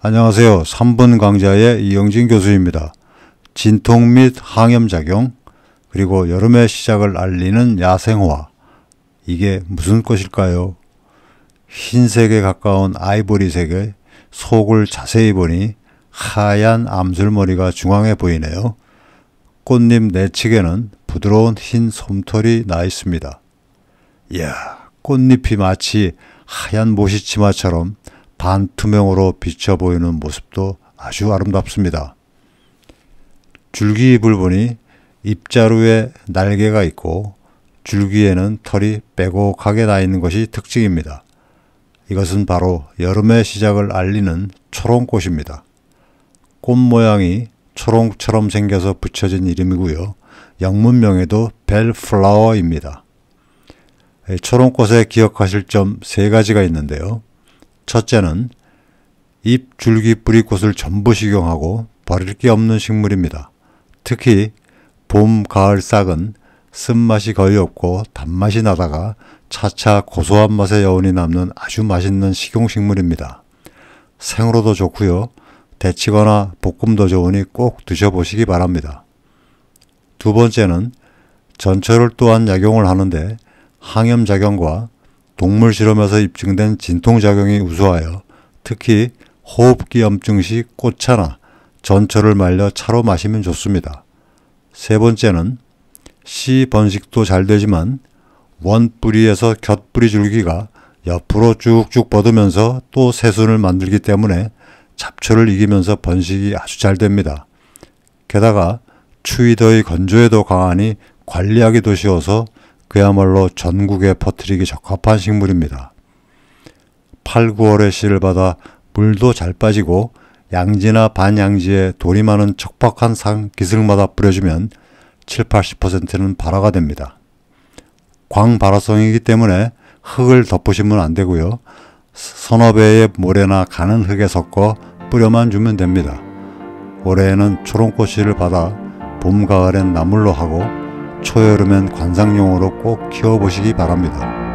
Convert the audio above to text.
안녕하세요. 3분 강좌의 이영진 교수입니다. 진통 및 항염작용, 그리고 여름의 시작을 알리는 야생화. 이게 무슨 것일까요 흰색에 가까운 아이보리색의 속을 자세히 보니 하얀 암술머리가 중앙에 보이네요. 꽃잎 내측에는 부드러운 흰 솜털이 나 있습니다. 이야, 꽃잎이 마치 하얀 모시치마처럼 반투명으로 비쳐 보이는 모습도 아주 아름답습니다. 줄기 불분이 입자루에 날개가 있고 줄기에는 털이 빼곡하게 나 있는 것이 특징입니다. 이것은 바로 여름의 시작을 알리는 초롱꽃입니다. 꽃 모양이 초롱처럼 생겨서 붙여진 이름이고요. 영문명에도 벨플라워입니다. 예, 초롱꽃에 기억하실 점 세 가지가 있는데요. 첫째는 잎, 줄기, 뿌리, 꽃을 전부 식용하고 버릴 게 없는 식물입니다. 특히 봄, 가을, 싹은 쓴맛이 거의 없고 단맛이 나다가 차차 고소한 맛의 여운이 남는 아주 맛있는 식용식물입니다. 생으로도 좋고요. 데치거나 볶음도 좋으니 꼭 드셔보시기 바랍니다. 두 번째는 전철을 또한 약용을 하는데 항염작용과 동물 실험에서 입증된 진통작용이 우수하여 특히 호흡기염증 시 꽃차나 전철을 말려 차로 마시면 좋습니다. 세 번째는 씨 번식도 잘 되지만 원 뿌리에서 곁 뿌리 줄기가 옆으로 쭉쭉 뻗으면서 또 새순을 만들기 때문에 잡초를 이기면서 번식이 아주 잘 됩니다. 게다가 추위 더위 건조에도 강하니 관리하기도 쉬워서 그야말로 전국에 퍼뜨리기 적합한 식물입니다. 8, 9월에 씨를 받아 물도 잘 빠지고 양지나 반양지에 돌이 많은 척박한 상 기슭마다 뿌려주면 7, 80%는 발화가 됩니다. 광발화성이기 때문에 흙을 덮으시면 안 되고요. 서너 배의 모래나 가는 흙에 섞어 뿌려만 주면 됩니다. 올해에는 초롱꽃씨를 받아 봄, 가을엔 나물로 하고 초여름엔 관상용으로 꼭 키워보시기 바랍니다.